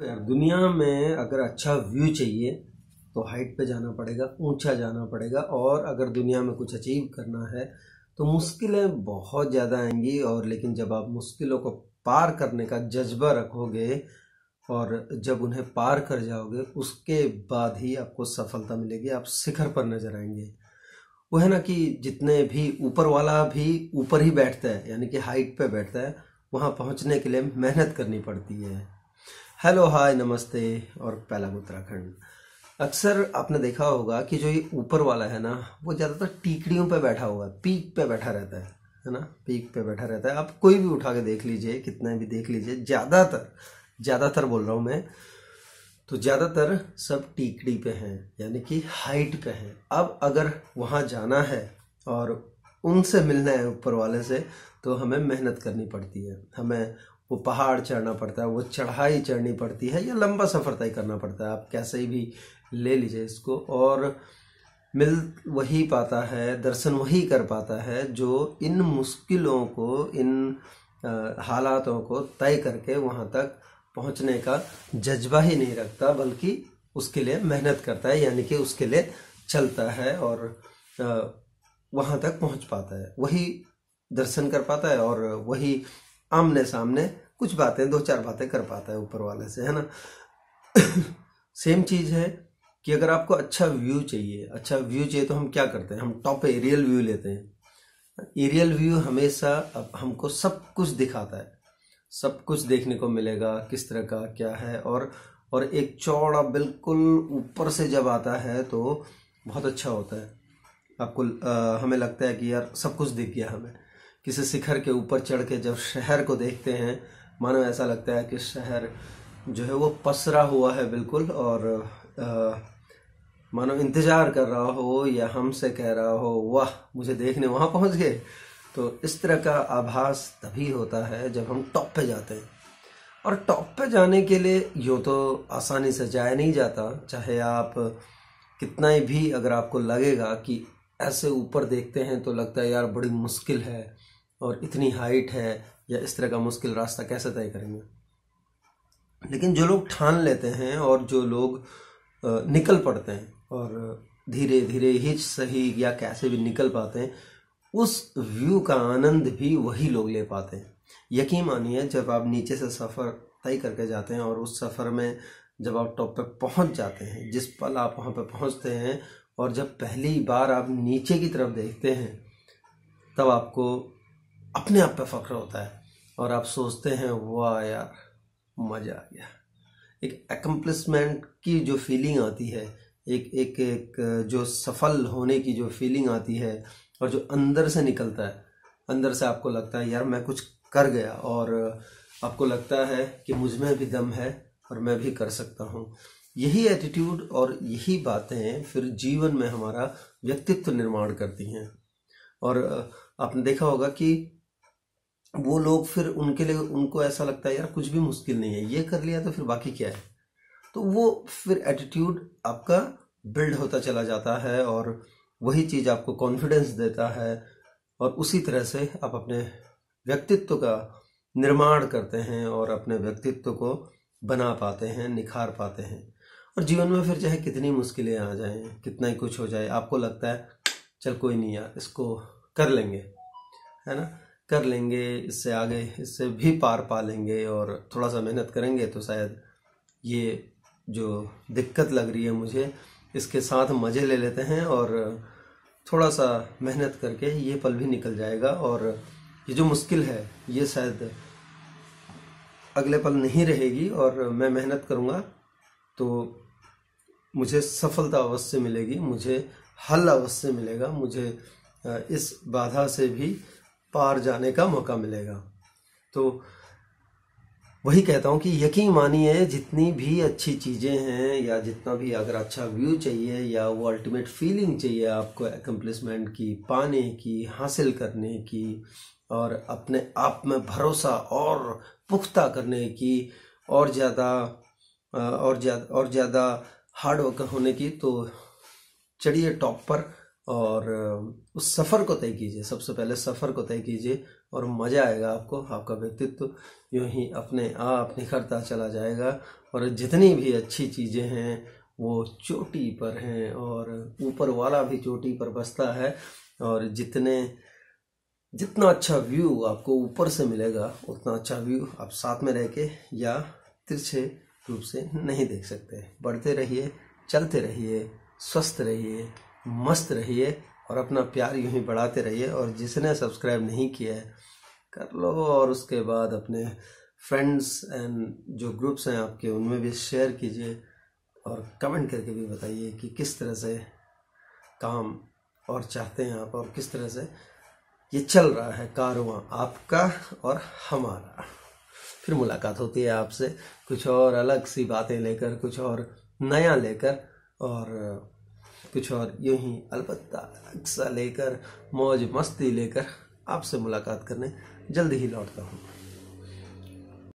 तो यार दुनिया में अगर अच्छा व्यू चाहिए तो हाइट पे जाना पड़ेगा ऊंचा जाना पड़ेगा और अगर दुनिया में कुछ अचीव करना है तो मुश्किलें बहुत ज़्यादा आएंगी और लेकिन जब आप मुश्किलों को पार करने का जज्बा रखोगे और जब उन्हें पार कर जाओगे उसके बाद ही आपको सफलता मिलेगी आप शिखर पर नजर आएंगे वो है ना कि जितने भी ऊपर वाला भी ऊपर ही बैठता है यानी कि हाइट पे बैठता है वहाँ पहुँचने के लिए मेहनत करनी पड़ती है हेलो हाय नमस्ते और पहला उत्तराखंड अक्सर आपने देखा होगा कि जो ये ऊपर वाला है ना वो ज़्यादातर टीकड़ियों पे बैठा हुआ है पीक पे बैठा रहता है है ना पीक पे बैठा रहता है आप कोई भी उठा के देख लीजिए कितना भी देख लीजिए ज़्यादातर ज़्यादातर बोल रहा हूँ मैं तो ज़्यादातर सब टीकड़ी पे हैं यानी कि हाइट पे हैं अब अगर वहाँ जाना है और उनसे मिलना है ऊपर वाले से तो हमें मेहनत करनी पड़ती है हमें वो पहाड़ चढ़ना पड़ता है वो चढ़ाई चढ़नी पड़ती है या लंबा सफ़र तय करना पड़ता है आप कैसे भी ले लीजिए इसको और मिल वही पाता है दर्शन वही कर पाता है जो इन मुश्किलों को इन हालातों को तय करके वहाँ तक पहुँचने का जज्बा ही नहीं रखता बल्कि उसके लिए मेहनत करता है यानी कि उसके लिए चलता है और वहाँ तक पहुँच पाता है वही दर्शन कर पाता है और वही आमने सामने कुछ बातें दो चार बातें कर पाता है ऊपर वाले से है ना सेम चीज़ है कि अगर आपको अच्छा व्यू चाहिए अच्छा व्यू चाहिए तो हम क्या करते हैं हम टॉप एरियल व्यू लेते हैं एरियल व्यू हमेशा अब हमको सब कुछ दिखाता है सब कुछ देखने को मिलेगा किस तरह का क्या है और और एक चौड़ा बिल्कुल ऊपर से जब आता है तो बहुत अच्छा होता है आपको आ, हमें लगता है कि यार सब कुछ दिख गया हमें किसी शिखर के ऊपर चढ़ के जब शहर को देखते हैं मानो ऐसा लगता है कि शहर जो है वो पसरा हुआ है बिल्कुल और आ, मानो इंतज़ार कर रहा हो या हमसे कह रहा हो वाह मुझे देखने वहाँ पहुँच गए तो इस तरह का आभास तभी होता है जब हम टॉप पे जाते हैं और टॉप पे जाने के लिए यूँ तो आसानी से जाया नहीं जाता चाहे आप कितना ही भी अगर आपको लगेगा कि ऐसे ऊपर देखते हैं तो लगता है यार बड़ी मुश्किल है और इतनी हाइट है या इस तरह का मुश्किल रास्ता कैसे तय करेंगे लेकिन जो लोग ठान लेते हैं और जो लोग निकल पड़ते हैं और धीरे धीरे हिच सही या कैसे भी निकल पाते हैं उस व्यू का आनंद भी वही लोग ले पाते हैं यकीन मानिए जब आप नीचे से सफ़र तय करके जाते हैं और उस सफ़र में जब आप टॉप पे पहुंच जाते हैं जिस पल आप वहां पे पहुंचते हैं और जब पहली बार आप नीचे की तरफ देखते हैं तब आपको अपने आप पे फख्र होता है और आप सोचते हैं वाह यार मज़ा आ गया एक एकम्प्लिसमेंट की जो फीलिंग आती है एक एक एक जो सफल होने की जो फीलिंग आती है और जो अंदर से निकलता है अंदर से आपको लगता है यार मैं कुछ कर गया और आपको लगता है कि मुझ में भी दम है और मैं भी कर सकता हूँ यही एटीट्यूड और यही बातें फिर जीवन में हमारा व्यक्तित्व निर्माण करती हैं और आपने देखा होगा कि वो लोग फिर उनके लिए उनको ऐसा लगता है यार कुछ भी मुश्किल नहीं है ये कर लिया तो फिर बाकी क्या है तो वो फिर एटीट्यूड आपका बिल्ड होता चला जाता है और वही चीज़ आपको कॉन्फिडेंस देता है और उसी तरह से आप अपने व्यक्तित्व का निर्माण करते हैं और अपने व्यक्तित्व को बना पाते हैं निखार पाते हैं और जीवन में फिर चाहे कितनी मुश्किलें आ जाएं कितना ही कुछ हो जाए आपको लगता है चल कोई नहीं यार इसको कर लेंगे है ना कर लेंगे इससे आगे इससे भी पार पा लेंगे और थोड़ा सा मेहनत करेंगे तो शायद ये जो दिक्कत लग रही है मुझे इसके साथ मज़े ले लेते हैं और थोड़ा सा मेहनत करके ये पल भी निकल जाएगा और ये जो मुश्किल है ये शायद अगले पल नहीं रहेगी और मैं मेहनत करूँगा तो मुझे सफलता अवश्य मिलेगी मुझे हल अवश्य मिलेगा मुझे इस बाधा से भी पार जाने का मौका मिलेगा तो वही कहता हूँ कि यकीन मानिए जितनी भी अच्छी चीज़ें हैं या जितना भी अगर अच्छा व्यू चाहिए या वो अल्टीमेट फीलिंग चाहिए आपको एकम्प्लिसमेंट की पाने की हासिल करने की और अपने आप में भरोसा और पुख्ता करने की और ज़्यादा और ज़्यादा और ज़्यादा हार्ड होने की तो चढ़िए टॉप पर और उस सफ़र को तय कीजिए सबसे पहले सफ़र को तय कीजिए और मज़ा आएगा आपको आपका व्यक्तित्व यूँ ही अपने आप निखरता चला जाएगा और जितनी भी अच्छी चीज़ें हैं वो चोटी पर हैं और ऊपर वाला भी चोटी पर बसता है और जितने जितना अच्छा व्यू आपको ऊपर से मिलेगा उतना अच्छा व्यू आप साथ में रह के या तिरछे रूप से नहीं देख सकते बढ़ते रहिए चलते रहिए स्वस्थ रहिए मस्त रहिए और अपना प्यार यूँ ही बढ़ाते रहिए और जिसने सब्सक्राइब नहीं किया है कर लो और उसके बाद अपने फ्रेंड्स एंड जो ग्रुप्स हैं आपके उनमें भी शेयर कीजिए और कमेंट करके भी बताइए कि किस तरह से काम और चाहते हैं आप और किस तरह से ये चल रहा है कारवां आपका और हमारा फिर मुलाकात होती है आपसे कुछ और अलग सी बातें लेकर कुछ और नया लेकर और कुछ और यूं ही अलबत्ता अक्सा लेकर मौज मस्ती लेकर आपसे मुलाकात करने जल्द ही लौटता हूँ